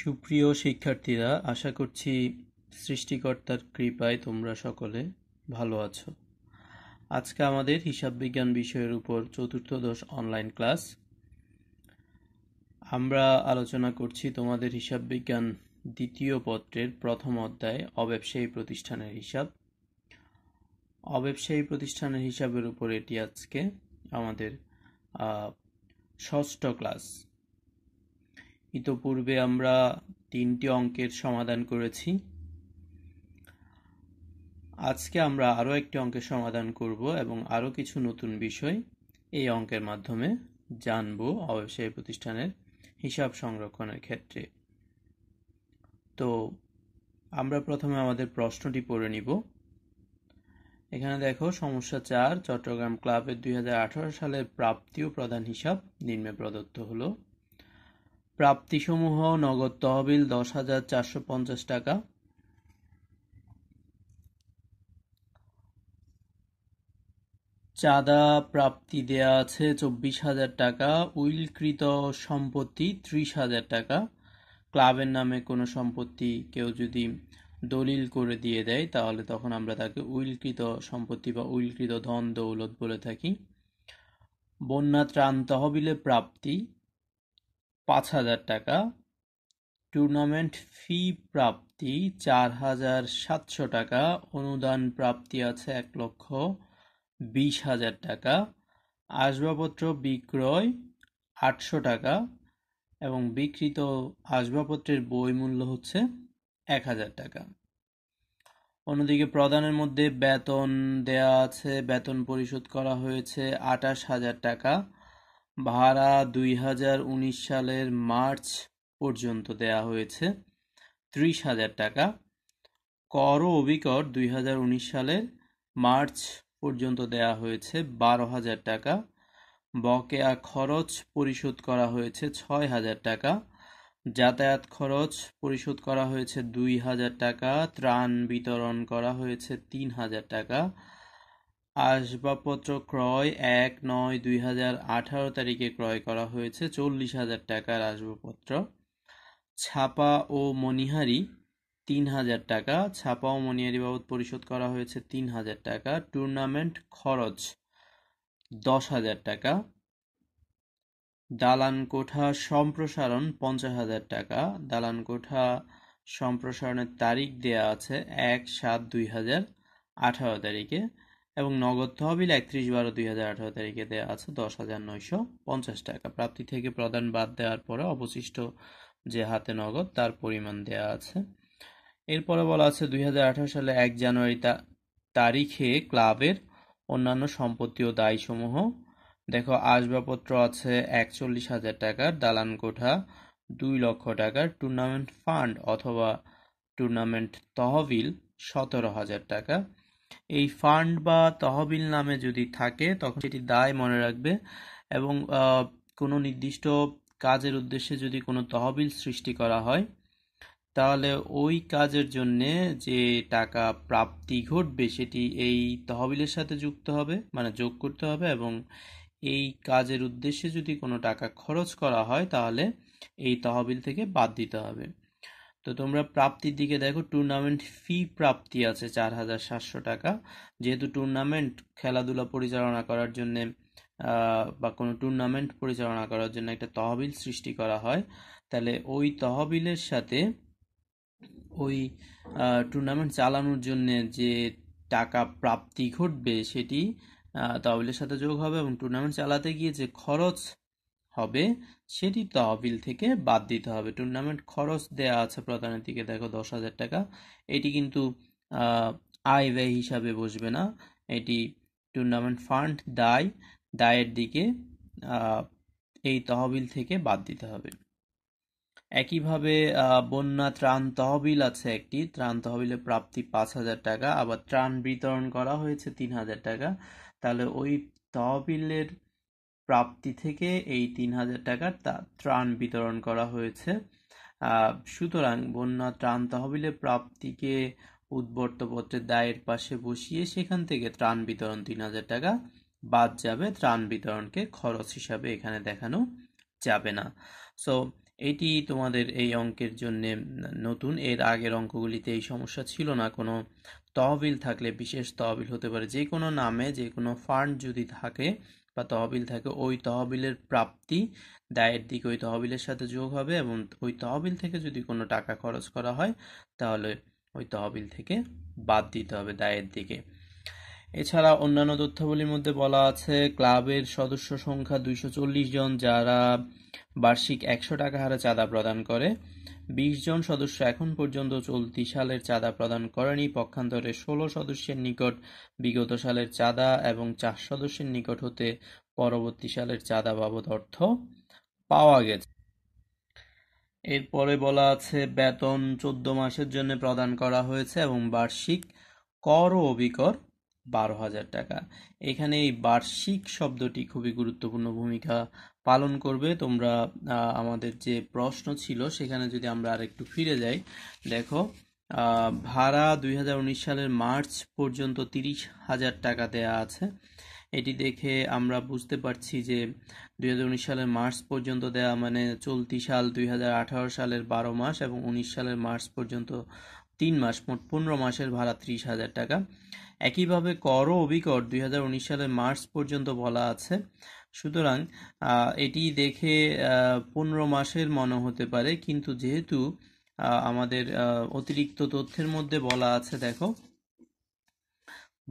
সুপ্রিয় শিক্ষার্থীরা আশা করছি সৃষ্টিকর্তার কৃপায় তোমরা সকলে ভালো আছো আজকে আমাদের হিসাব বিজ্ঞান বিষয়ের উপর দশ অনলাইন ক্লাস আমরা আলোচনা করছি তোমাদের হিসাব বিজ্ঞান দ্বিতীয় পত্রের প্রথম অধ্যায় অব্যবসায়ী প্রতিষ্ঠানের হিসাব অব্যবসায়ী প্রতিষ্ঠানের হিসাবের উপর এটি আজকে আমাদের ষষ্ঠ ক্লাস ইতোপূর্বে আমরা তিনটি অঙ্কের সমাধান করেছি আজকে আমরা আরও একটি অঙ্কের সমাধান করব এবং আরও কিছু নতুন বিষয় এই অঙ্কের মাধ্যমে জানব অব্যবসায়ী প্রতিষ্ঠানের হিসাব সংরক্ষণের ক্ষেত্রে তো আমরা প্রথমে আমাদের প্রশ্নটি পড়ে নিব এখানে দেখো সমস্যা চার চট্টগ্রাম ক্লাবের দুই সালের প্রাপ্তি ও প্রধান হিসাব নিম্নে প্রদত্ত হলো প্রাপ্তিসমূহ নগদ তহবিল দশ হাজার চারশো পঞ্চাশ টাকা চাঁদা প্রাপ্তি দেয়া আছে চব্বিশ হাজার টাকা উইলকৃত সম্পত্তি ত্রিশ হাজার টাকা ক্লাবের নামে কোনো সম্পত্তি কেউ যদি দলিল করে দিয়ে দেয় তাহলে তখন আমরা তাকে উইলকৃত সম্পত্তি বা উইলকৃত ধন দৌলত বলে থাকি বন্যা ত্রাণ তহবিলে প্রাপ্তি পাঁচ হাজার টাকা টুর্নামেন্ট ফি প্রাপ্তি চার হাজার সাতশো টাকা অনুদান প্রাপ্তি আছে এক লক্ষ বিশ হাজার টাকা আসবাবপত্র বিক্রয় আটশো টাকা এবং বিক্রিত আসবাবপত্রের বই মূল্য হচ্ছে এক হাজার টাকা অন্যদিকে প্রদানের মধ্যে বেতন দেয়া আছে বেতন পরিশোধ করা হয়েছে আঠাশ হাজার টাকা ভাড়া দুই হাজার উনিশ সালের মার্চ পর্যন্ত দেয়া হয়েছে ত্রিশ হাজার টাকা কর অবিকর দুই হাজার উনিশ সালের মার্চ পর্যন্ত দেয়া হয়েছে বারো হাজার টাকা বকেয়া খরচ পরিশোধ করা হয়েছে ছয় হাজার টাকা যাতায়াত খরচ পরিশোধ করা হয়েছে দুই হাজার টাকা ত্রাণ বিতরণ করা হয়েছে তিন হাজার টাকা আসবাবপত্র ক্রয় এক নয় দুই হাজার আঠারো তারিখে ক্রয় করা হয়েছে চল্লিশ হাজার টাকার আসবাবপত্র ছাপা ও মনিহারি তিন হাজার টাকা ছাপা ও মনিহারি বাবদ পরিশোধ করা হয়েছে তিন হাজার টাকা টুর্নামেন্ট খরচ দশ হাজার টাকা দালান কোঠা সম্প্রসারণ পঞ্চাশ হাজার টাকা দালান কোঠা সম্প্রসারণের তারিখ দেয়া আছে এক সাত দুই হাজার আঠারো তারিখে এবং নগদ তহবিল একত্রিশ বারো দুই হাজার আঠারো তারিখে দেওয়া আছে দশ হাজার নয়শো পঞ্চাশ টাকা প্রাপ্তি থেকে প্রদান বাদ দেওয়ার পরে অবশিষ্ট যে হাতে নগদ তার পরিমাণ দেওয়া আছে এরপরে বলা আছে দুই সালে এক জানুয়ারি তারিখে ক্লাবের অন্যান্য সম্পত্তি ও দায়সমূহ দেখো আসবাবপত্র আছে একচল্লিশ হাজার টাকার দালান কোঠা দুই লক্ষ টাকার টুর্নামেন্ট ফান্ড অথবা টুর্নামেন্ট তহবিল সতেরো হাজার টাকা এই ফান্ড বা তহবিল নামে যদি থাকে তখন সেটি দায় মনে রাখবে এবং কোনো নির্দিষ্ট কাজের উদ্দেশ্যে যদি কোনো তহবিল সৃষ্টি করা হয় তাহলে ওই কাজের জন্যে যে টাকা প্রাপ্তি ঘটবে সেটি এই তহবিলের সাথে যুক্ত হবে মানে যোগ করতে হবে এবং এই কাজের উদ্দেশ্যে যদি কোনো টাকা খরচ করা হয় তাহলে এই তহবিল থেকে বাদ দিতে হবে তো তোমরা প্রাপ্তির দিকে দেখো টুর্নামেন্ট ফি প্রাপ্তি আছে চার হাজার সাতশো টাকা যেহেতু টুর্নামেন্ট খেলাধুলা পরিচালনা করার জন্যে বা কোনো টুর্নামেন্ট পরিচালনা করার জন্য একটা তহবিল সৃষ্টি করা হয় তাহলে ওই তহবিলের সাথে ওই টুর্নামেন্ট চালানোর জন্যে যে টাকা প্রাপ্তি ঘটবে সেটি তহবিলের সাথে যোগ হবে এবং টুর্নামেন্ট চালাতে গিয়ে যে খরচ হবে সেটি তহবিল থেকে বাদ দিতে হবে টুর্নামেন্ট খরচ দেওয়া আছে প্রধানের দিকে দেখো দশ হাজার টাকা এটি কিন্তু আয় ব্যয় হিসাবে বসবে না এটি টুর্নামেন্ট ফান্ড দায় দায়ের দিকে এই তহবিল থেকে বাদ দিতে হবে একইভাবে বন্যা ত্রাণ তহবিল আছে একটি ত্রাণ তহবিলে প্রাপ্তি পাঁচ হাজার টাকা আবার ত্রাণ বিতরণ করা হয়েছে তিন হাজার টাকা তাহলে ওই তহবিলের প্রাপ্তি থেকে এই তিন হাজার টাকার তা ত্রাণ বিতরণ করা হয়েছে সুতরাং বন্যা ত্রাণ তহবিলে প্রাপ্তিকে উদ্বর্তপত্রের দায়ের পাশে বসিয়ে সেখান থেকে ত্রাণ বিতরণ তিন হাজার টাকা বাদ যাবে ত্রাণ বিতরণকে খরচ হিসাবে এখানে দেখানো যাবে না সো এটি তোমাদের এই অঙ্কের জন্য নতুন এর আগের অঙ্কগুলিতে এই সমস্যা ছিল না কোনো তহবিল থাকলে বিশেষ তহবিল হতে পারে যে কোনো নামে যে কোনো ফান্ড যদি থাকে বা তহবিল থাকে ওই তহবিলের প্রাপ্তি দায়ের দিকে ওই তহবিলের সাথে যোগ হবে এবং ওই তহবিল থেকে যদি কোনো টাকা খরচ করা হয় তাহলে ওই তহবিল থেকে বাদ দিতে হবে দায়ের দিকে এছাড়া অন্যান্য তথ্যাবলীর মধ্যে বলা আছে ক্লাবের সদস্য সংখ্যা দুইশো জন যারা বার্ষিক একশো টাকা হারে চাঁদা প্রদান করে বিশ জন সদস্য এখন পর্যন্ত চলতি সালের চাঁদা প্রদান করেনি পক্ষান্তরে ষোলো সদস্যের নিকট বিগত সালের চাঁদা এবং চার সদস্যের নিকট হতে পরবর্তী সালের চাঁদা বাবদ অর্থ পাওয়া গেছে এরপরে বলা আছে বেতন চোদ্দ মাসের জন্য প্রদান করা হয়েছে এবং বার্ষিক কর ও অবিকর বারো হাজার টাকা এখানে এই বার্ষিক শব্দটি খুবই গুরুত্বপূর্ণ ভূমিকা পালন করবে তোমরা আমাদের যে প্রশ্ন ছিল সেখানে যদি আমরা আর একটু ফিরে যাই দেখো ভাড়া দুই সালের মার্চ পর্যন্ত তিরিশ হাজার টাকা দেয়া আছে এটি দেখে আমরা বুঝতে পারছি যে দুই সালের মার্চ পর্যন্ত দেয়া মানে চলতি সাল দুই সালের বারো মাস এবং উনিশ সালের মার্চ পর্যন্ত তিন মাস মোট পনেরো মাসের ভাড়া ত্রিশ হাজার টাকা একইভাবে কর অবিকর দুই সালের মার্চ পর্যন্ত বলা আছে সুতরাং এটি দেখে পনেরো মাসের মনে হতে পারে কিন্তু যেহেতু আমাদের অতিরিক্ত তথ্যের মধ্যে বলা আছে দেখো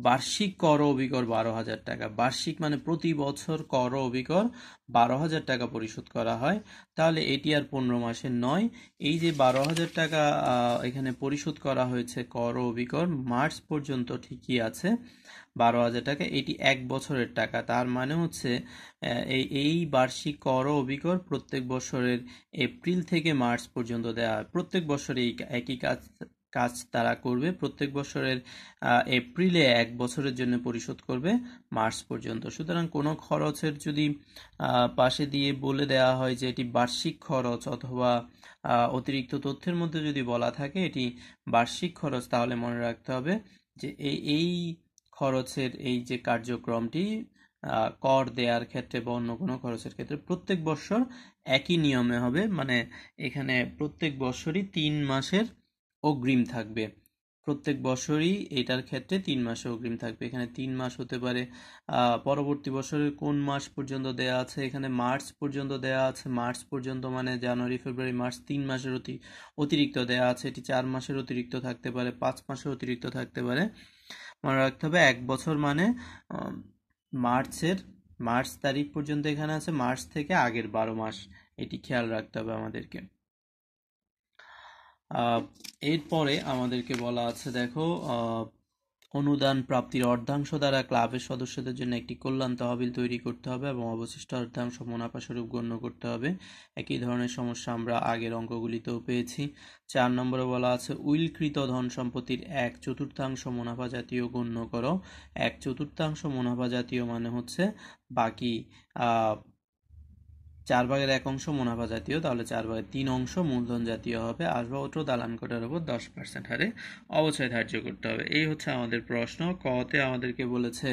বার্ষিক কর অভিকর বারো হাজার টাকা বার্ষিক মানে প্রতি বছর কর অভিকর বারো হাজার টাকা পরিশোধ করা হয় তাহলে এটি আর পনেরো মাসে নয় এই যে বারো হাজার টাকা এখানে পরিশোধ করা হয়েছে কর অভিকর মার্চ পর্যন্ত ঠিকই আছে বারো হাজার টাকা এটি এক বছরের টাকা তার মানে হচ্ছে এই বার্ষিক কর অভিকর প্রত্যেক বছরের এপ্রিল থেকে মার্চ পর্যন্ত দেওয়া হয় প্রত্যেক বছরে একই কাজ কাজ তারা করবে প্রত্যেক বছরের এপ্রিলে এক বছরের জন্য পরিশোধ করবে মার্চ পর্যন্ত সুতরাং কোনো খরচের যদি পাশে দিয়ে বলে দেওয়া হয় যে এটি বার্ষিক খরচ অথবা অতিরিক্ত তথ্যের মধ্যে যদি বলা থাকে এটি বার্ষিক খরচ তাহলে মনে রাখতে হবে যে এই এই খরচের এই যে কার্যক্রমটি কর দেওয়ার ক্ষেত্রে বা অন্য কোনো খরচের ক্ষেত্রে প্রত্যেক বছর একই নিয়মে হবে মানে এখানে প্রত্যেক বছরই তিন মাসের অগ্রিম থাকবে প্রত্যেক বছরই এটার ক্ষেত্রে তিন মাসে অগ্রিম থাকবে এখানে তিন মাস হতে পারে পরবর্তী বছরের কোন মাস পর্যন্ত দেয়া আছে এখানে মার্চ পর্যন্ত দেয়া আছে মার্চ পর্যন্ত মানে জানুয়ারি ফেব্রুয়ারি মার্চ তিন মাসের অতি অতিরিক্ত দেয়া আছে এটি চার মাসের অতিরিক্ত থাকতে পারে পাঁচ মাসের অতিরিক্ত থাকতে পারে মনে রাখতে হবে এক বছর মানে মার্চের মার্চ তারিখ পর্যন্ত এখানে আছে মার্চ থেকে আগের বারো মাস এটি খেয়াল রাখতে হবে আমাদেরকে এরপরে আমাদেরকে বলা আছে দেখো অনুদান প্রাপ্তির অর্ধাংশ দ্বারা ক্লাবের সদস্যদের জন্য একটি কল্যাণ তহবিল তৈরি করতে হবে এবং অবশিষ্ট অর্ধাংশ মুনাফাস্বরূপ গণ্য করতে হবে একই ধরনের সমস্যা আমরা আগের অঙ্কগুলিতেও পেয়েছি চার নম্বরে বলা আছে উইলকৃত ধন সম্পত্তির এক চতুর্থাংশ মুনাফা জাতীয় গণ্য করো এক চতুর্থাংশ মুনাফা জাতীয় মানে হচ্ছে বাকি চার ভাগের এক অংশ মুনাফা জাতীয় তাহলে চার ভাগের তিন অংশ মূলধন জাতীয় হবে আসবাবপত্র দালান কোটার উপর দশ পার্সেন্ট হারে অবচয় ধার্য করতে হবে এই হচ্ছে আমাদের প্রশ্ন কতে আমাদেরকে বলেছে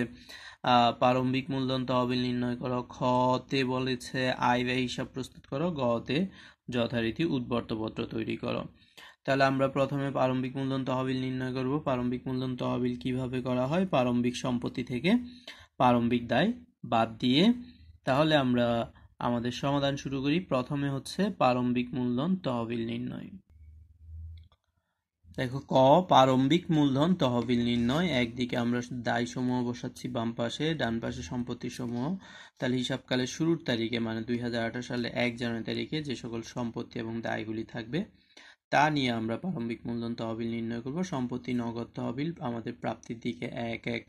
প্রারম্ভিক মূলধন তহবিল নির্ণয় করো খতে বলেছে আয় ব্যয় হিসাব প্রস্তুত করো গতে যথারীতি উদ্বর্তপত্র তৈরি করো তাহলে আমরা প্রথমে প্রারম্ভিক মূলধন তহবিল নির্ণয় করব প্রারম্ভিক মূলধন তহবিল কিভাবে করা হয় প্রারম্ভিক সম্পত্তি থেকে প্রারম্ভিক দায় বাদ দিয়ে তাহলে আমরা আমাদের সমাধান শুরু করি প্রথমে হচ্ছে প্রারম্ভিক মূলধন তহবিল নির্ণয় দেখো ক প্রারম্ভিক মূলধন তহবিল নির্ণয় একদিকে আমরা দায় সমূহ বসাচ্ছি বাম পাশে ডান পাশে সম্পত্তি সমূহ তাহলে হিসাবকালের শুরুর তারিখে মানে দুই সালে এক জানুয়ারি তারিখে যে সকল সম্পত্তি এবং দায়গুলি থাকবে তা নিয়ে আমরা প্রারম্ভিক মূলধন তহবিল নির্ণয় করব সম্পত্তি নগদ তহবিল আমাদের প্রাপ্তির দিকে এক এক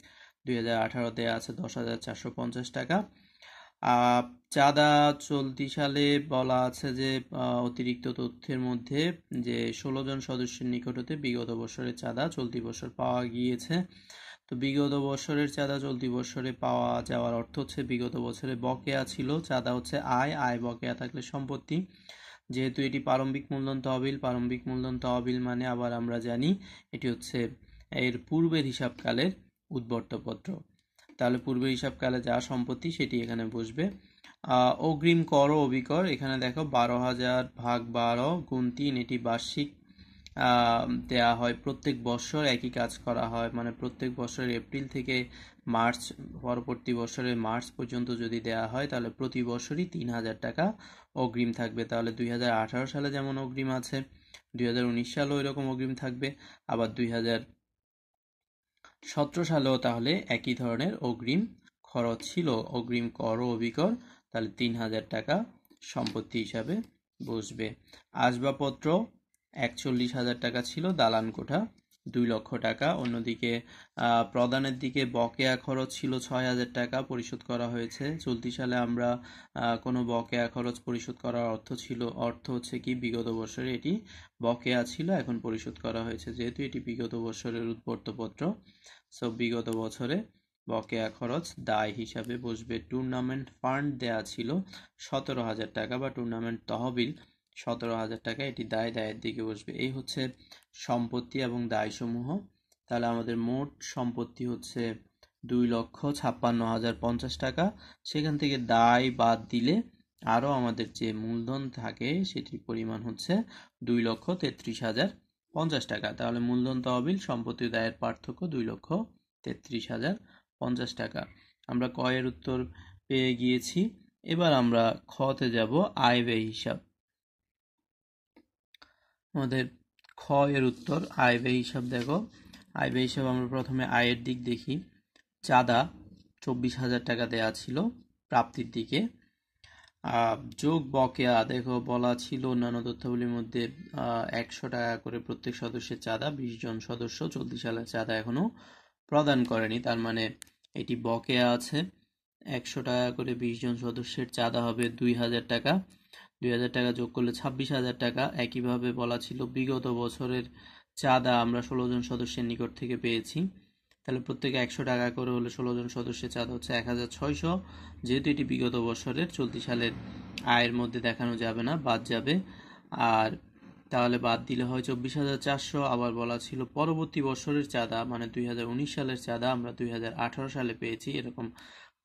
দুই হাজার আঠারোতে আছে দশ হাজার চারশো পঞ্চাশ টাকা চাঁদা চলতি সালে বলা আছে যে অতিরিক্ত তথ্যের মধ্যে যে ষোলো জন সদস্যের নিকট হতে বিগত বছরের চাঁদা চলতি বছর পাওয়া গিয়েছে তো বিগত বছরের চাঁদা চলতি বছরে পাওয়া যাওয়ার অর্থ হচ্ছে বিগত বছরে বকেয়া ছিল চাঁদা হচ্ছে আয় আয় বকেয়া থাকলে সম্পত্তি যেহেতু এটি প্রারম্ভিক মূলধন তহবিল প্রারম্ভিক মূলধন তহবিল মানে আবার আমরা জানি এটি হচ্ছে এর পূর্বের হিসাবকালের উদ্বর্তপত্র তাহলে পূর্বে হিসাবকালে যা সম্পত্তি সেটি এখানে বসবে অগ্রিম কর অবিকর এখানে দেখো বারো হাজার ভাগ বারো গুণ তিন এটি বার্ষিক দেয়া হয় প্রত্যেক বছর একই কাজ করা হয় মানে প্রত্যেক বছর এপ্রিল থেকে মার্চ পরবর্তী বছরের মার্চ পর্যন্ত যদি দেয়া হয় তাহলে প্রতি বছরই তিন হাজার টাকা অগ্রিম থাকবে তাহলে দুই সালে যেমন অগ্রিম আছে দুই সালেও এরকম অগ্রিম থাকবে আবার দুই সতেরো সালেও তাহলে একই ধরনের অগ্রিম খরচ ছিল অগ্রিম কর অবিকর অভিকর তাহলে তিন হাজার টাকা সম্পত্তি হিসাবে বসবে আসবাবপত্র একচল্লিশ হাজার টাকা ছিল দালান কোঠা দুই লক্ষ টাকা অন্যদিকে প্রদানের দিকে বকেয়া খরচ ছিল ছয় হাজার টাকা পরিশোধ করা হয়েছে চলতি সালে আমরা কোনো বকেয়া খরচ পরিশোধ করার অর্থ ছিল অর্থ হচ্ছে কি বিগত বছরে এটি বকেয়া ছিল এখন পরিশোধ করা হয়েছে যেহেতু এটি বিগত বছরের উদ্বর্তপত্র সো বিগত বছরে বকেয়া খরচ দায় হিসাবে বসবে টুর্নামেন্ট ফান্ড দেয়া ছিল সতেরো হাজার টাকা বা টুর্নামেন্ট তহবিল সতেরো হাজার টাকা এটি দায় দায়ের দিকে বসবে এই হচ্ছে সম্পত্তি এবং দায়সমূহ তাহলে আমাদের মোট সম্পত্তি হচ্ছে দুই লক্ষ ছাপ্পান্ন হাজার পঞ্চাশ টাকা সেখান থেকে দায় বাদ দিলে আরও আমাদের যে মূলধন থাকে সেটির পরিমাণ হচ্ছে দুই লক্ষ তেত্রিশ হাজার পঞ্চাশ টাকা তাহলে মূলধন তহবিল সম্পত্তি দায়ের পার্থক্য দুই লক্ষ তেত্রিশ হাজার পঞ্চাশ টাকা আমরা কয়ের উত্তর পেয়ে গিয়েছি এবার আমরা খতে যাব আয় ব্যয় হিসাব আমাদের খ এর উত্তর আয় ব্যয় হিসাব দেখো আয় ব্যয় হিসাব আমরা প্রথমে আয়ের দিক দেখি চাঁদা চব্বিশ হাজার টাকা দেওয়া ছিল প্রাপ্তির দিকে যোগ বকেয়া দেখো বলা ছিল অন্যান্য তথ্যগুলির মধ্যে একশো টাকা করে প্রত্যেক সদস্যের চাঁদা বিশ জন সদস্য চলতি সালের চাঁদা এখনো প্রদান করেনি তার মানে এটি বকেয়া আছে একশো টাকা করে বিশ জন সদস্যের চাঁদা হবে দুই হাজার টাকা দুই হাজার টাকা যোগ করলে ছাব্বিশ হাজার টাকা একইভাবে বলা ছিল বিগত বছরের চাঁদা আমরা ষোলো জন সদস্যের নিকট থেকে পেয়েছি তাহলে প্রত্যেকে একশো টাকা করে হলে ষোলো জন সদস্যের চাঁদ হচ্ছে এক হাজার ছয়শো যেহেতু এটি বিগত বছরের চলতি সালের আয়ের মধ্যে দেখানো যাবে না বাদ যাবে আর তাহলে বাদ দিলে হয় চব্বিশ হাজার চারশো আবার বলা ছিল পরবর্তী বছরের চাঁদা মানে দুই হাজার উনিশ সালের চাঁদা আমরা দুই হাজার আঠারো সালে পেয়েছি এরকম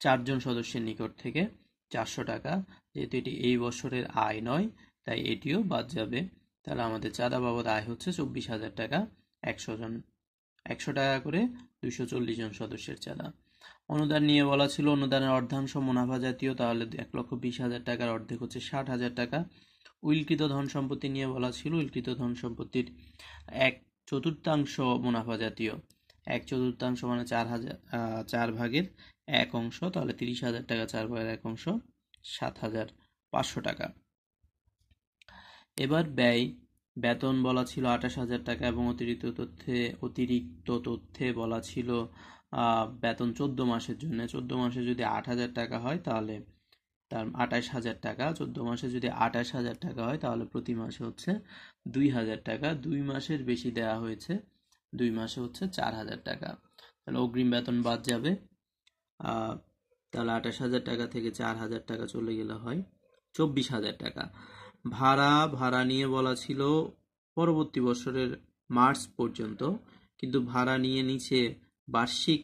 চারজন সদস্যের নিকট থেকে চারশো টাকা যেহেতু এটি এই বছরের আয় নয় তাই এটিও বাদ যাবে তাহলে আমাদের চাঁদা বাবদ আয় হচ্ছে চব্বিশ হাজার টাকা একশো জন একশো টাকা করে দুইশো চল্লিশ জন সদস্যের চাঁদা অনুদান নিয়ে বলা ছিল অনুদানের অর্ধাংশ মুনাফা জাতীয় তাহলে এক লক্ষ বিশ হাজার টাকার অর্ধেক হচ্ছে ষাট হাজার টাকা উইলকৃত ধন সম্পত্তি নিয়ে বলা ছিল উইলকৃত ধন সম্পত্তির এক চতুর্থাংশ মুনাফা জাতীয় এক চতুর্থাংশ মানে চার হাজার চার ভাগের এক অংশ তাহলে তিরিশ হাজার টাকা চার ভাগের এক অংশ সাত হাজার পাঁচশো টাকা এবার ব্যয় বেতন বলা ছিল আঠাশ হাজার টাকা এবং অতিরিক্ত তথ্যে অতিরিক্ত তথ্যে বলা ছিল বেতন চোদ্দ মাসের জন্য চোদ্দ মাসে যদি আট হাজার টাকা হয় তাহলে তার আঠাশ হাজার টাকা চোদ্দ মাসে যদি আঠাশ হাজার টাকা হয় তাহলে প্রতি মাসে হচ্ছে দুই হাজার টাকা দুই মাসের বেশি দেয়া হয়েছে দুই মাসে হচ্ছে চার হাজার টাকা তাহলে অগ্রিম বেতন বাদ যাবে তাহলে আঠাশ হাজার টাকা থেকে চার হাজার টাকা চলে গেলে হয় চব্বিশ হাজার টাকা ভাড়া ভাড়া নিয়ে বলা ছিল পরবর্তী বছরের মার্চ পর্যন্ত কিন্তু ভাড়া নিয়ে নিচে বার্ষিক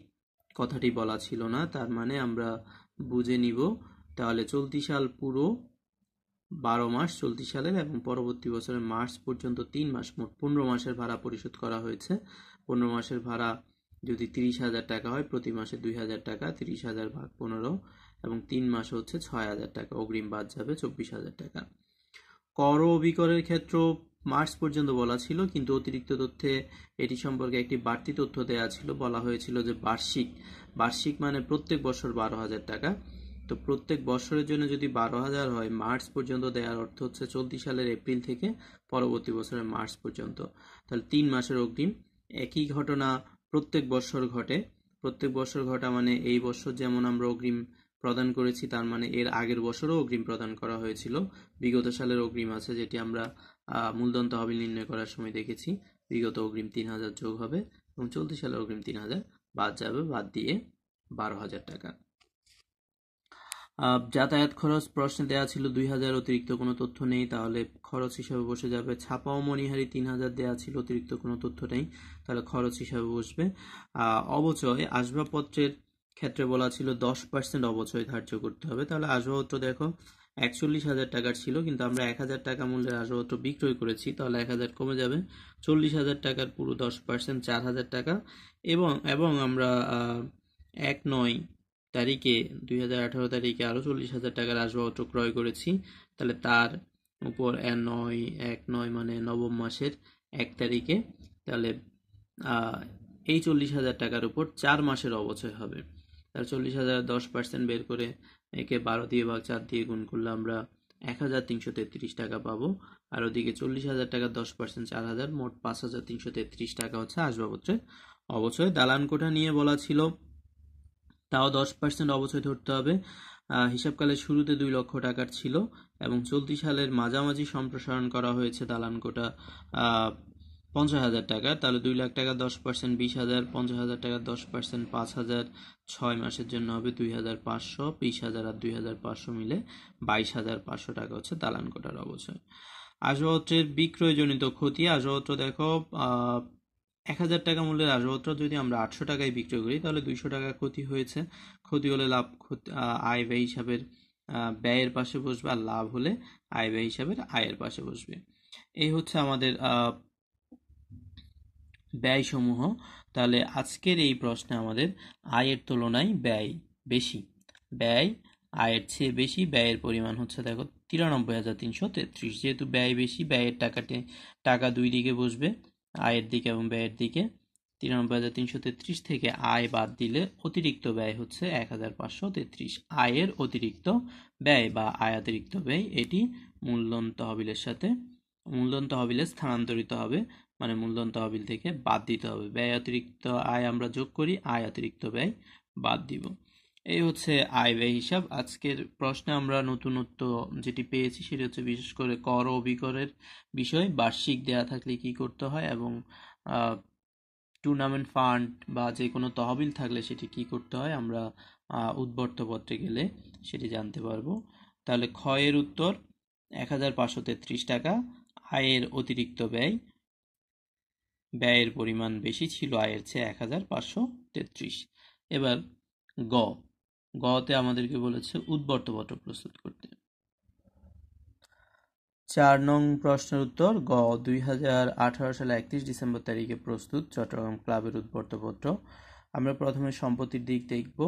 কথাটি বলা ছিল না তার মানে আমরা বুঝে নিব তাহলে চলতি সাল পুরো বারো মাস চলতি সালের এবং পরবর্তী বছরের মার্চ পর্যন্ত তিন মাস মোট পনেরো মাসের ভাড়া পরিশোধ করা হয়েছে পনেরো মাসের ভাড়া যদি তিরিশ হাজার টাকা হয় প্রতি মাসে দুই হাজার টাকা তিরিশ হাজার ভাগ পনেরো এবং তিন মাস হচ্ছে ছয় হাজার টাকা অগ্রিম বাদ যাবে চব্বিশ হাজার টাকা কর অবিকরের ক্ষেত্র মার্চ পর্যন্ত বলা ছিল কিন্তু অতিরিক্ত তথ্যে এটি সম্পর্কে একটি বাড়তি তথ্য দেওয়া ছিল বলা হয়েছিল যে বার্ষিক বার্ষিক মানে প্রত্যেক বছর বারো হাজার টাকা তো প্রত্যেক বছরের জন্য যদি বারো হাজার হয় মার্চ পর্যন্ত দেওয়ার অর্থ হচ্ছে চলতি সালের এপ্রিল থেকে পরবর্তী বছরের মার্চ পর্যন্ত তাহলে তিন মাসের অগ্রিম একই ঘটনা প্রত্যেক বছর ঘটে প্রত্যেক বছর ঘটা মানে এই বছর যেমন আমরা অগ্রিম প্রদান করেছি তার মানে এর আগের বছরও অগ্রিম প্রদান করা হয়েছিল বিগত সালের অগ্রিম আছে যেটি আমরা মূলধন তহবিল নির্ণয় করার সময় দেখেছি বিগত অগ্রিম তিন হাজার যোগ হবে এবং চলতি সালের অগ্রিম তিন হাজার বাদ যাবে বাদ দিয়ে বারো হাজার টাকা যাতায়াত খরচ প্রশ্নে দেওয়া ছিল দুই হাজার অতিরিক্ত কোনো তথ্য নেই তাহলে খরচ হিসাবে বসে যাবে ছাপা ও মণিহারি তিন হাজার দেওয়া ছিল অতিরিক্ত কোনো তথ্য নেই তাহলে খরচ হিসাবে বসবে অবচয় আসবাবপত্রের ক্ষেত্রে বলা ছিল দশ পার্সেন্ট অবচয় ধার্য করতে হবে তাহলে আসবাবপত্র দেখো একচল্লিশ হাজার টাকার ছিল কিন্তু আমরা এক হাজার টাকা মূল্যের আসবাবপত্র বিক্রয় করেছি তাহলে এক হাজার কমে যাবে চল্লিশ হাজার টাকার পুরো দশ পার্সেন্ট চার হাজার টাকা এবং এবং আমরা এক নয় তারিখে দুই হাজার আঠারো তারিখে আরও চল্লিশ হাজার টাকার আসবাবপত্র ক্রয় করেছি তাহলে তার উপর নয় এক নয় মানে নবম মাসের এক তারিখে তাহলে এই চল্লিশ হাজার টাকার উপর চার মাসের অবচয় হবে তার চল্লিশ হাজার দশ পার্সেন্ট বের করে একে বারো দিয়ে বা চার দিয়ে গুণ করলে আমরা এক হাজার তিনশো তেত্রিশ টাকা পাবো আর ওদিকে চল্লিশ হাজার টাকা দশ পার্সেন্ট চার হাজার মোট পাঁচ হাজার তিনশো তেত্রিশ টাকা হচ্ছে আসবাবপত্রের অবচয় দালান কোঠা নিয়ে বলা ছিল তাও দশ পার্সেন্ট অবচয় ধরতে হবে হিসাবকালে শুরুতে দুই লক্ষ টাকার ছিল এবং চলতি সালের মাঝামাঝি সম্প্রসারণ করা হয়েছে দালান কোটা পঞ্চাশ হাজার টাকা তাহলে দুই লাখ টাকা দশ পার্সেন্ট বিশ হাজার পঞ্চাশ হাজার টাকা দশ পার্সেন্ট পাঁচ হাজার ছয় মাসের জন্য হবে দুই হাজার পাঁচশো বিশ হাজার আর দুই হাজার পাঁচশো মিলে বাইশ হাজার পাঁচশো টাকা হচ্ছে দালান কোটার অবচয় আসবাবপত্রের বিক্রয়জনিত ক্ষতি আসবাবপত্র দেখো এক হাজার টাকা মূল্যের আসবাবপত্র যদি আমরা আটশো টাকায় বিক্রয় করি তাহলে দুইশো টাকা ক্ষতি হয়েছে ক্ষতি হলে লাভ ক্ষতি আয় ব্যয় হিসাবের ব্যয়ের পাশে বসবে আর লাভ হলে আয় ব্যয় হিসাবের আয়ের পাশে বসবে এই হচ্ছে আমাদের ব্যয়সমূহ তাহলে আজকের এই প্রশ্নে আমাদের আয়ের তুলনায় ব্যয় বেশি ব্যয় আয়ের চেয়ে বেশি ব্যয়ের পরিমাণ হচ্ছে দেখো তিরানব্বই হাজার তিনশো তেত্রিশ যেহেতু ব্যয় বেশি ব্যয়ের টাকাটি টাকা দুই দিকে বসবে আয়ের দিকে এবং ব্যয়ের দিকে তিরানব্বই হাজার তিনশো তেত্রিশ থেকে আয় বাদ দিলে অতিরিক্ত ব্যয় হচ্ছে এক হাজার পাঁচশো তেত্রিশ আয়ের অতিরিক্ত ব্যয় বা আয় অতিরিক্ত ব্যয় এটি মূল্যন তহবিলের সাথে মূল্যন তহবিলে স্থানান্তরিত হবে মানে মূলধন তহবিল থেকে বাদ দিতে হবে ব্যয় অতিরিক্ত আয় আমরা যোগ করি আয় অতিরিক্ত ব্যয় বাদ দিব এই হচ্ছে আয় ব্যয় হিসাব আজকের প্রশ্নে আমরা নতুনত্ব যেটি পেয়েছি সেটি হচ্ছে বিশেষ করে কর ও বিকরের বিষয় বার্ষিক দেয়া থাকলে কি করতে হয় এবং টুর্নামেন্ট ফান্ড বা যে কোনো তহবিল থাকলে সেটি কি করতে হয় আমরা উদ্বর্ত পত্রে গেলে সেটি জানতে পারবো তাহলে ক্ষয়ের উত্তর এক হাজার পাঁচশো তেত্রিশ টাকা আয়ের অতিরিক্ত ব্যয় ব্যয়ের পরিমাণ বেশি ছিল আয়ের চেয়ে এক হাজার পাঁচশো তেত্রিশ এবার গ গতে আমাদেরকে বলেছে পত্র প্রস্তুত করতে চার নং প্রশ্নের উত্তর গ দুই হাজার আঠারো সালে একত্রিশ ডিসেম্বর তারিখে প্রস্তুত চট্টগ্রাম ক্লাবের উদ্বর্ত পত্র আমরা প্রথমে সম্পত্তির দিক দেখব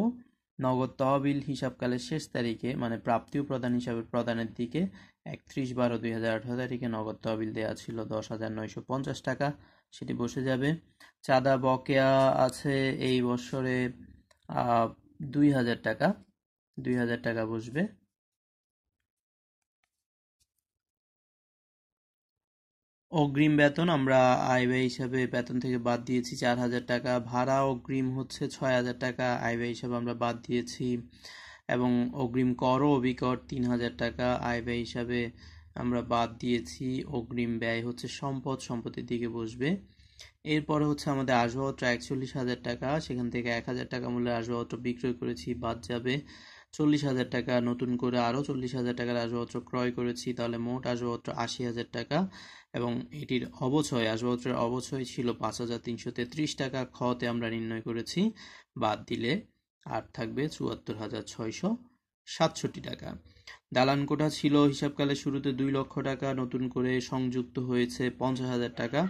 নগদ তহবিল হিসাবকালের শেষ তারিখে মানে প্রাপ্তি ও প্রদান হিসাবে প্রদানের দিকে একত্রিশ বারো দুই হাজার আঠারো তারিখে নগদ তহবিল দেওয়া ছিল দশ হাজার নয়শো পঞ্চাশ টাকা সেটি বসে যাবে চাঁদা বকেয়া আছে এই বছরে দুই হাজার টাকা দুই হাজার টাকা বসবে অগ্রিম বেতন আমরা আয় ব্যয় হিসাবে বেতন থেকে বাদ দিয়েছি চার হাজার টাকা ভাড়া অগ্রিম হচ্ছে ছয় হাজার টাকা আয় ব্যয় হিসাবে আমরা বাদ দিয়েছি এবং অগ্রিম করও অবিকর তিন হাজার টাকা আয় ব্যয় হিসাবে আমরা বাদ দিয়েছি অগ্রিম ব্যয় হচ্ছে সম্পদ সম্পত্তির দিকে বসবে এরপরে হচ্ছে আমাদের আসবাবপত্র একচল্লিশ হাজার টাকা সেখান থেকে এক হাজার টাকা মূল্যের আসবাবপত্র বিক্রয় করেছি বাদ যাবে চল্লিশ হাজার টাকা নতুন করে আরও চল্লিশ হাজার টাকার আসবাবত্র ক্রয় করেছি তাহলে মোট আসবাবত্র আশি হাজার টাকা এবং এটির অবচয় আসবাবত্রের অবচয় ছিল পাঁচ হাজার তিনশো তেত্রিশ টাকা খতে আমরা নির্ণয় করেছি বাদ দিলে আর থাকবে চুয়াত্তর হাজার ছয়শো সাতষট্টি টাকা দালান কোঠা ছিল হিসাবকালের শুরুতে দুই লক্ষ টাকা নতুন করে সংযুক্ত হয়েছে পঞ্চাশ হাজার টাকা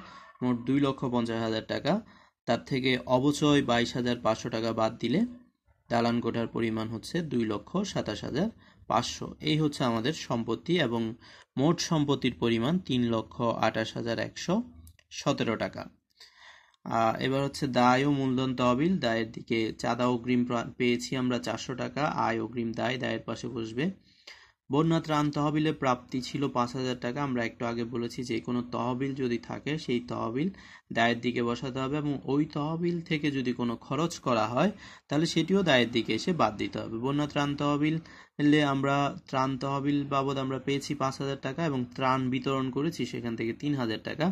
মোট দুই লক্ষ পঞ্চাশ হাজার টাকা তার থেকে অবচয় বাইশ হাজার পাঁচশো টাকা বাদ দিলে দালান কোঠার পরিমাণ হচ্ছে দুই লক্ষ সাতাশ হাজার পাঁচশো এই হচ্ছে আমাদের সম্পত্তি এবং মোট সম্পত্তির পরিমাণ তিন লক্ষ আঠাশ হাজার একশো সতেরো টাকা এবার হচ্ছে দায় ও মূলধন তহবিল দায়ের দিকে চাঁদা অগ্রিম পেয়েছি আমরা চারশো টাকা আয় অগ্রিম দায় দায়ের পাশে বসবে বন্যা ত্রাণ তহবিলে প্রাপ্তি ছিল পাঁচ হাজার টাকা আমরা একটু আগে বলেছি যে কোনো তহবিল যদি থাকে সেই তহবিল দায়ের দিকে বসাতে হবে এবং ওই তহবিল থেকে যদি কোনো খরচ করা হয় তাহলে সেটিও দায়ের দিকে এসে বাদ দিতে হবে বন্যা ত্রাণ তহবিলে আমরা ত্রাণ তহবিল বাবদ আমরা পেয়েছি পাঁচ হাজার টাকা এবং ত্রাণ বিতরণ করেছি সেখান থেকে তিন হাজার টাকা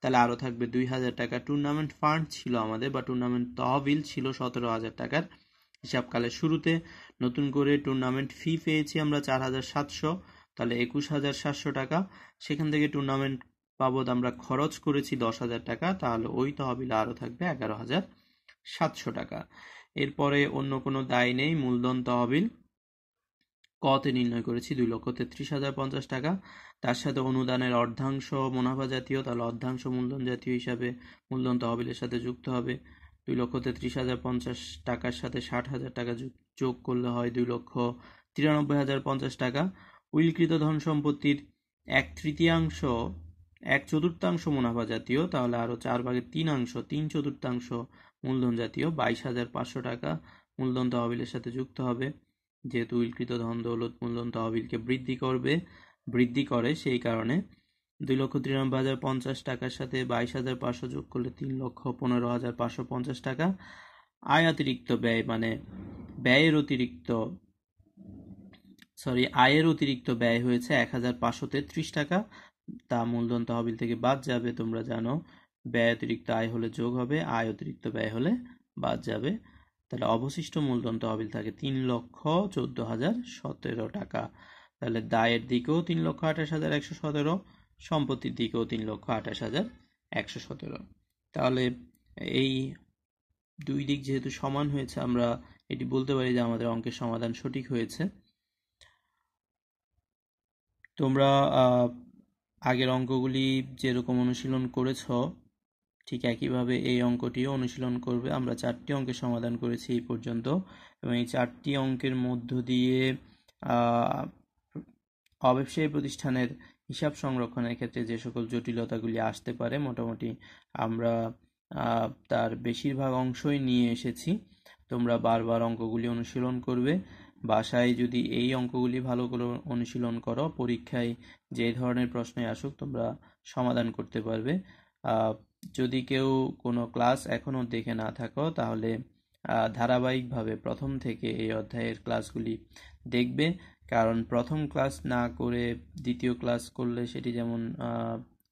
তাহলে আরও থাকবে দুই হাজার টাকা টুর্নামেন্ট ফান্ড ছিল আমাদের বা টুর্নামেন্ট তহবিল ছিল সতেরো হাজার টাকার হিসাবকালের শুরুতে নতুন করে টুর্নামেন্ট ফি পেয়েছি আমরা চার হাজার সাতশো তাহলে একুশ হাজার সাতশো টাকা সেখান থেকে টুর্নামেন্ট বাবদ আমরা খরচ করেছি দশ হাজার টাকা তাহলে ওই তহবিল আরও থাকবে এগারো হাজার সাতশো টাকা এরপরে অন্য কোনো দায় নেই মূলধন তহবিল কতে নির্ণয় করেছি দুই লক্ষ তেত্রিশ হাজার পঞ্চাশ টাকা তার সাথে অনুদানের অর্ধাংশ মুনাফা জাতীয় তাহলে অর্ধাংশ মূলধন জাতীয় হিসাবে মূলধন তহবিলের সাথে যুক্ত হবে দুই লক্ষ তেত্রিশ হাজার পঞ্চাশ টাকার সাথে ষাট হাজার টাকা যোগ করলে হয় দুই লক্ষ তিরানব্বই হাজার পঞ্চাশ টাকা উইলকৃত ধন সম্পত্তির এক তৃতীয়াংশ এক চতুর্থাংশ মুনাফা জাতীয় তাহলে আরও চার ভাগের তিনাংশ তিন চতুর্থাংশ মূলধন জাতীয় বাইশ হাজার পাঁচশো টাকা মূলধন তহবিলের সাথে যুক্ত হবে যেহেতু উইলকৃত ধন দৌলত মূলধন তহবিলকে বৃদ্ধি করবে বৃদ্ধি করে সেই কারণে দুই লক্ষ তিরানব্বই হাজার পঞ্চাশ টাকার সাথে বাইশ হাজার পাঁচশো যোগ করলে তিন লক্ষ পনেরো হাজার পাঁচশো পঞ্চাশ টাকা আয় অতিরিক্ত ব্যয় মানে ব্যয়ের অতিরিক্ত সরি আয়ের অতিরিক্ত ব্যয় হয়েছে এক হাজার পাঁচশো তেত্রিশ টাকা তা মূলধন তহবিল থেকে বাদ যাবে তোমরা জানো ব্যয় অতিরিক্ত আয় হলে যোগ হবে আয় অতিরিক্ত ব্যয় হলে বাদ যাবে তাহলে অবশিষ্ট মূলধন তহবিল থাকে তিন লক্ষ চোদ্দ হাজার সতেরো টাকা তাহলে দায়ের দিকেও তিন লক্ষ আঠাশ হাজার একশো সতেরো সম্পত্তির দিকেও তিন লক্ষ আঠাশ হাজার একশো সতেরো তাহলে এই দুই দিক যেহেতু সমান হয়েছে আমরা এটি বলতে পারি যে আমাদের অঙ্কের সমাধান সঠিক হয়েছে তোমরা আগের অঙ্কগুলি যেরকম অনুশীলন করেছ ঠিক একইভাবে এই অঙ্কটিও অনুশীলন করবে আমরা চারটি অঙ্কের সমাধান করেছি এই পর্যন্ত এবং এই চারটি অঙ্কের মধ্য দিয়ে অব্যবসায়ী প্রতিষ্ঠানের হিসাব সংরক্ষণের ক্ষেত্রে যে সকল জটিলতাগুলি আসতে পারে মোটামুটি আমরা তার বেশিরভাগ অংশই নিয়ে এসেছি তোমরা বারবার অঙ্কগুলি অনুশীলন করবে বাসায় যদি এই অঙ্কগুলি ভালো করে অনুশীলন করো পরীক্ষায় যে ধরনের প্রশ্নে আসুক তোমরা সমাধান করতে পারবে যদি কেউ কোনো ক্লাস এখনও দেখে না থাকো তাহলে ধারাবাহিকভাবে প্রথম থেকে এই অধ্যায়ের ক্লাসগুলি দেখবে কারণ প্রথম ক্লাস না করে দ্বিতীয় ক্লাস করলে সেটি যেমন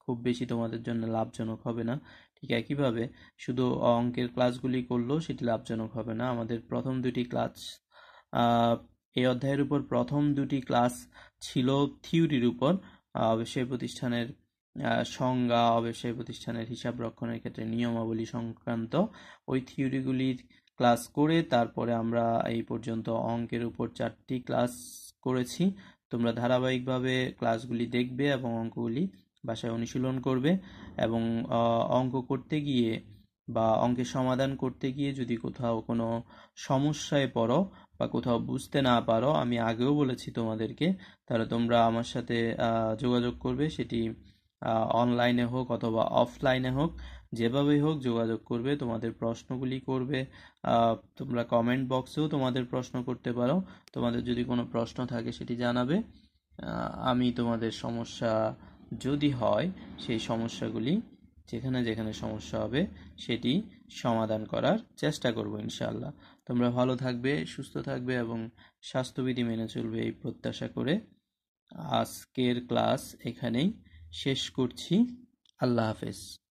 খুব বেশি তোমাদের জন্য লাভজনক হবে না ঠিক একইভাবে শুধু অঙ্কের ক্লাসগুলি করলেও সেটি লাভজনক হবে না আমাদের প্রথম দুটি ক্লাস এই অধ্যায়ের উপর প্রথম দুটি ক্লাস ছিল থিওরির উপর অবশ্যই প্রতিষ্ঠানের সংজ্ঞা অবশ্যই প্রতিষ্ঠানের হিসাব রক্ষণের ক্ষেত্রে নিয়মাবলী সংক্রান্ত ওই থিওরিগুলির ক্লাস করে তারপরে আমরা এই পর্যন্ত অঙ্কের উপর চারটি ক্লাস করেছি তোমরা ধারাবাহিকভাবে ক্লাসগুলি দেখবে এবং অঙ্কগুলি বাসায় অনুশীলন করবে এবং অঙ্ক করতে গিয়ে বা অঙ্কের সমাধান করতে গিয়ে যদি কোথাও কোনো সমস্যায় পড়ো বা কোথাও বুঝতে না পারো আমি আগেও বলেছি তোমাদেরকে তাহলে তোমরা আমার সাথে যোগাযোগ করবে সেটি অনলাইনে হোক অথবা অফলাইনে হোক যেভাবেই হোক যোগাযোগ করবে তোমাদের প্রশ্নগুলি করবে তোমরা কমেন্ট বক্সেও তোমাদের প্রশ্ন করতে পারো তোমাদের যদি কোনো প্রশ্ন থাকে সেটি জানাবে আমি তোমাদের সমস্যা যদি হয় সেই সমস্যাগুলি যেখানে যেখানে সমস্যা হবে সেটি সমাধান করার চেষ্টা করব ইনশাল্লাহ তোমরা ভালো থাকবে সুস্থ থাকবে এবং স্বাস্থ্যবিধি মেনে চলবে এই প্রত্যাশা করে আজকের ক্লাস এখানেই শেষ করছি আল্লাহ হাফেজ